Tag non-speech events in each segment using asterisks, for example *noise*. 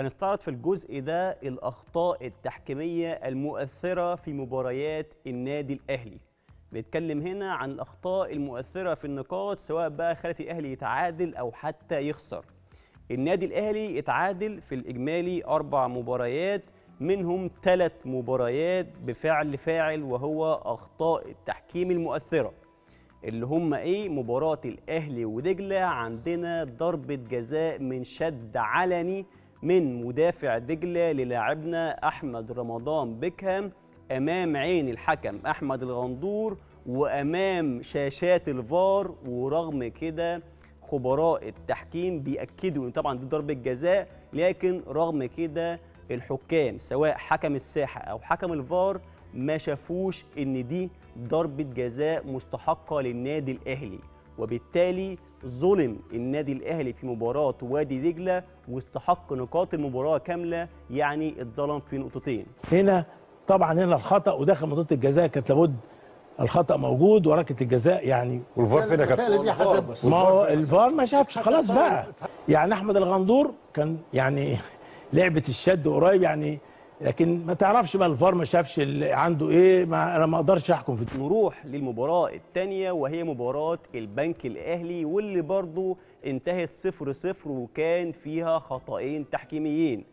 هنستعرض في الجزء ده الأخطاء التحكيمية المؤثرة في مباريات النادي الأهلي بنتكلم هنا عن الأخطاء المؤثرة في النقاط سواء بقى خلت الأهلي يتعادل أو حتى يخسر النادي الأهلي اتعادل في الإجمالي أربع مباريات منهم ثلاث مباريات بفعل فاعل وهو أخطاء التحكيم المؤثرة اللي هم ايه مباراة الاهلي ودجلة عندنا ضربة جزاء من شد علني من مدافع دجله للاعبنا احمد رمضان بيكهام امام عين الحكم احمد الغندور وامام شاشات الفار ورغم كده خبراء التحكيم بياكدوا ان طبعا دي ضربه جزاء لكن رغم كده الحكام سواء حكم الساحه او حكم الفار ما شافوش ان دي ضربه جزاء مستحقه للنادي الاهلي وبالتالي ظلم النادي الاهلي في مباراه وادي دجله واستحق نقاط المباراه كامله يعني اتظلم في نقطتين هنا طبعا هنا الخطا وداخل منطقه الجزاء كانت لابد الخطا موجود وركله الجزاء يعني والفار فين يا كابتن؟ ما هو الفار ما شافش خلاص بقى يعني احمد الغندور كان يعني *laughs* لعبه الشد قريب يعني لكن ما تعرفش بقى الفار ما شافش عنده ايه ما انا ما اقدرش احكم في نروح للمباراه الثانيه وهي مباراه البنك الاهلي واللي برضه انتهت 0 0 وكان فيها خطأين تحكيميين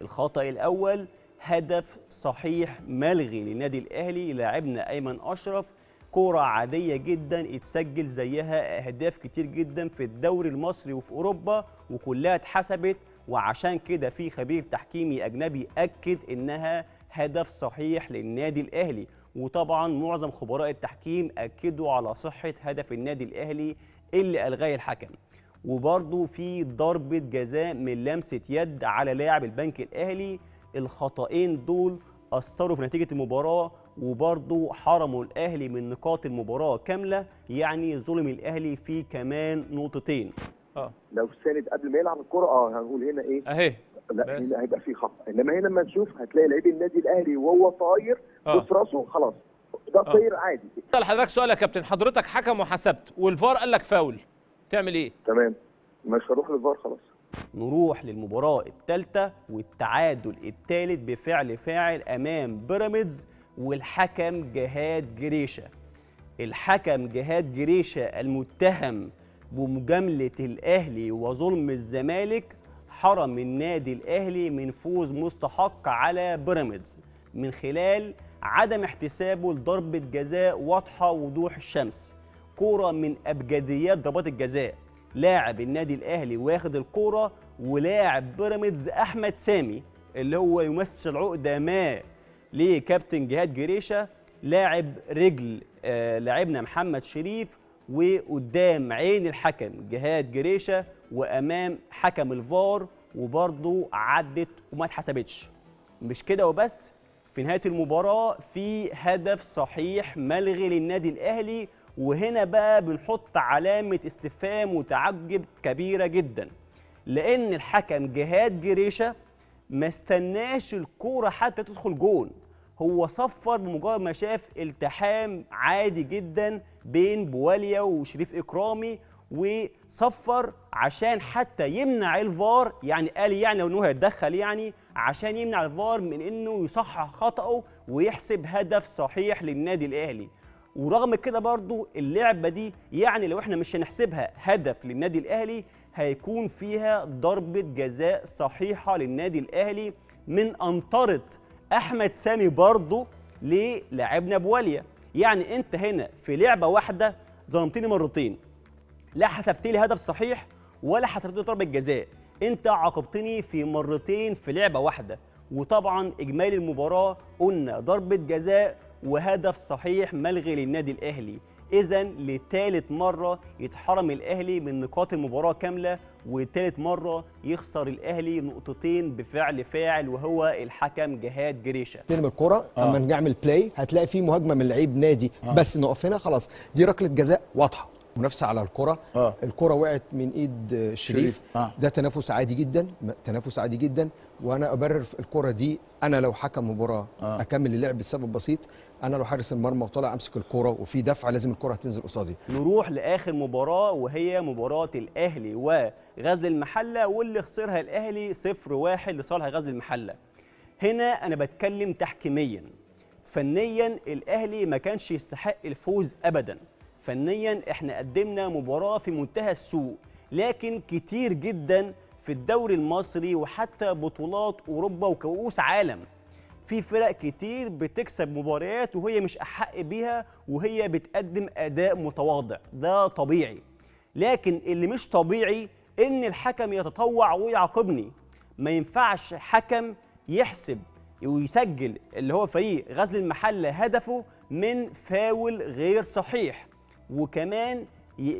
الخطأ الاول هدف صحيح ملغي للنادي الاهلي لاعبنا ايمن اشرف كرة عادية جدا اتسجل زيها أهداف كتير جدا في الدوري المصري وفي أوروبا وكلها اتحسبت وعشان كده في خبير تحكيمي أجنبي أكد إنها هدف صحيح للنادي الأهلي وطبعا معظم خبراء التحكيم أكدوا على صحة هدف النادي الأهلي اللي ألغاه الحكم وبرضه في ضربة جزاء من لمسة يد على لاعب البنك الأهلي الخطأين دول أثروا في نتيجة المباراة وبرضه حرموا الأهلي من نقاط المباراة كاملة يعني ظلم الأهلي في كمان نقطتين آه. لو ساند قبل ما يلعب الكرة اه هنقول هنا ايه اهي لا هنا هيبقى في خطأ انما هنا لما نشوف هتلاقي لعيب النادي الاهلي وهو طاير آه. بص راسه خلاص ده آه. طاير عادي حضرتك سؤال يا كابتن حضرتك حكم وحسبت والفار قال لك فاول تعمل ايه تمام مش هروح للفار خلاص نروح للمباراة الثالثة والتعادل الثالث بفعل فاعل أمام بيراميدز والحكم جهاد جريشة الحكم جهاد جريشة المتهم بمجاملة الأهلي وظلم الزمالك حرم النادي الأهلي من فوز مستحق على بيراميدز من خلال عدم احتسابه لضربة جزاء واضحة وضوح الشمس كورة من أبجديات ضربات الجزاء لاعب النادي الأهلي واخد الكورة ولاعب بيراميدز أحمد سامي اللي هو يمثل عقدة ما لكابتن جهاد جريشة لاعب رجل آه لاعبنا محمد شريف وقدام عين الحكم جهاد جريشه وامام حكم الفار وبرضه عدت وما اتحسبتش مش كده وبس في نهايه المباراه في هدف صحيح ملغي للنادي الاهلي وهنا بقى بنحط علامه استفهام وتعجب كبيره جدا لان الحكم جهاد جريشه ما استناش الكوره حتى تدخل جون هو صفر بمجرد ما شاف التحام عادي جدا بين بواليا وشريف اكرامي وصفر عشان حتى يمنع الفار يعني قال يعني انه هيتدخل يعني عشان يمنع الفار من انه يصحح خطأه ويحسب هدف صحيح للنادي الاهلي ورغم كده برضو اللعبه دي يعني لو احنا مش هنحسبها هدف للنادي الاهلي هيكون فيها ضربه جزاء صحيحه للنادي الاهلي من انطره احمد سامي برضه للاعبنا بواليا يعني انت هنا في لعبه واحده ظلمتني مرتين لا حسبت لي هدف صحيح ولا حسبت لي ضربه جزاء انت عاقبتني في مرتين في لعبه واحده وطبعا اجمالي المباراه قلنا ضربه جزاء وهدف صحيح ملغي للنادي الاهلي اذا لثالث مره يتحرم الاهلي من نقاط المباراه كامله وتالت مرة يخسر الأهلي نقطتين بفعل فاعل وهو الحكم جهاد جريشة نرمي الكرة آه. أما نعمل بلاي هتلاقي فيه مهاجمة من لعيب نادي آه. بس نقف هنا خلاص دي ركلة جزاء واضحة منافسه على الكره آه. الكره وقعت من ايد آه، شريف آه. ده تنافس عادي جدا تنافس عادي جدا وانا ابرر في الكره دي انا لو حكم مباراه آه. اكمل اللعب بسبب بسيط انا لو حارس المرمى وطالع امسك الكره وفي دفع لازم الكره تنزل قصادي نروح لاخر مباراه وهي مباراه الاهلي وغزل المحله واللي خسرها الاهلي 0-1 لصالح غزل المحله هنا انا بتكلم تحكيميا فنيا الاهلي ما كانش يستحق الفوز ابدا فنيا احنا قدمنا مباراه في منتهى السوء لكن كتير جدا في الدوري المصري وحتى بطولات اوروبا وكؤوس عالم في فرق كتير بتكسب مباريات وهي مش احق بيها وهي بتقدم اداء متواضع ده طبيعي لكن اللي مش طبيعي ان الحكم يتطوع ويعاقبني ما ينفعش حكم يحسب ويسجل اللي هو فريق غزل المحله هدفه من فاول غير صحيح وكمان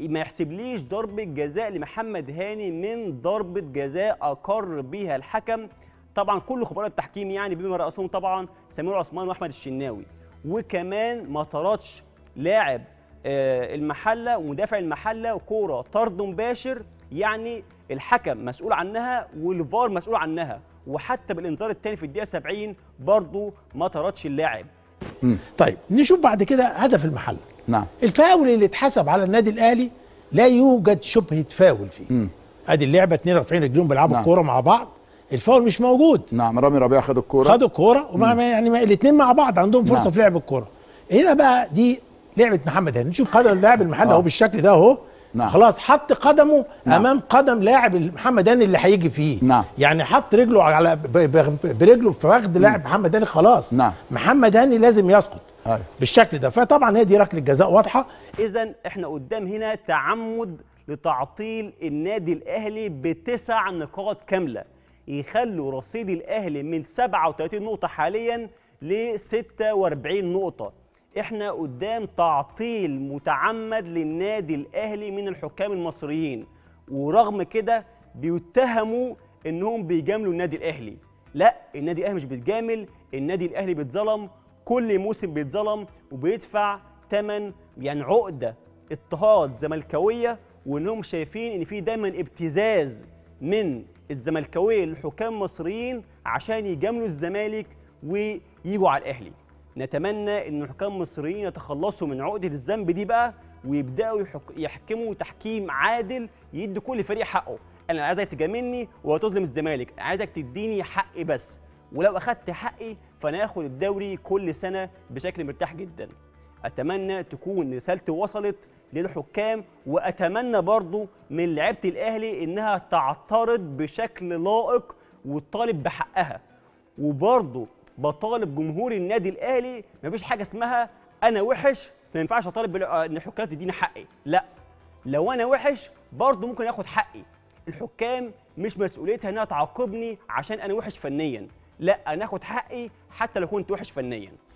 ما يحسبليش ضربة جزاء لمحمد هاني من ضربة جزاء أقر بها الحكم طبعا كل خبراء التحكيم يعني بما رأسهم طبعا سمير عثمان وأحمد الشناوي وكمان ما طردش لاعب آه، المحلة ومدافع المحلة وكورة طرد مباشر يعني الحكم مسؤول عنها والفار مسؤول عنها وحتى بالانذار الثاني في الدقيقة 70 برضه ما طردش اللاعب مم. طيب نشوف بعد كده هدف المحل نعم الفاول اللي اتحسب على النادي الاهلي لا يوجد شبهه فاول فيه مم. ادي اللعبه 42 رافعين رجليهم بيلعبوا نعم. الكوره مع بعض الفاول مش موجود نعم رامي ربيعه خد الكوره خد الكوره وما يعني الاثنين مع بعض عندهم فرصه نعم. في لعب الكوره هنا بقى دي لعبه محمد هاني نشوف قدر اللاعب المحلي آه. اهو بالشكل ده اهو نعم. خلاص حط قدمه نعم. امام قدم لاعب محمد هاني اللي هيجي فيه نعم. يعني حط رجله على برجله في فخذ لاعب محمد هاني خلاص نعم. هاني لازم يسقط هاي. بالشكل ده فطبعا هي دي ركله جزاء واضحه اذا احنا قدام هنا تعمد لتعطيل النادي الاهلي بتسع نقاط كامله يخلوا رصيد الاهلي من 37 نقطه حاليا ل 46 نقطه احنا قدام تعطيل متعمد للنادي الاهلي من الحكام المصريين ورغم كده بيتهموا انهم بيجاملوا النادي الاهلي لا النادي الاهلي مش بيتجامل النادي الاهلي بيتظلم كل موسم بيتظلم وبيدفع ثمن يعني عقده اضطهاد زملكاويه وانهم شايفين ان في دايما ابتزاز من الزملكاويه لحكام مصريين عشان يجاملوا الزمالك ويجوا على الاهلي نتمنى ان الحكام المصريين يتخلصوا من عقده الذنب دي بقى ويبداوا يحكموا تحكيم عادل يدي كل فريق حقه انا عايزك تجاملني ولا تظلم الزمالك عايزك تديني حقي بس ولو اخدت حقي فانا هاخد الدوري كل سنه بشكل مرتاح جدا اتمنى تكون رسالتي وصلت للحكام واتمنى برضو من لعيبه الاهلي انها تعترض بشكل لائق وتطالب بحقها وبرضو بطالب جمهور النادي الاهلي مفيش حاجه اسمها انا وحش ما ينفعش اطالب آه، ان الحكام تديني حقي لا لو انا وحش برضه ممكن اخد حقي الحكام مش مسؤوليتها انها تعاقبني عشان انا وحش فنيا لا انا اخد حقي حتى لو كنت وحش فنيا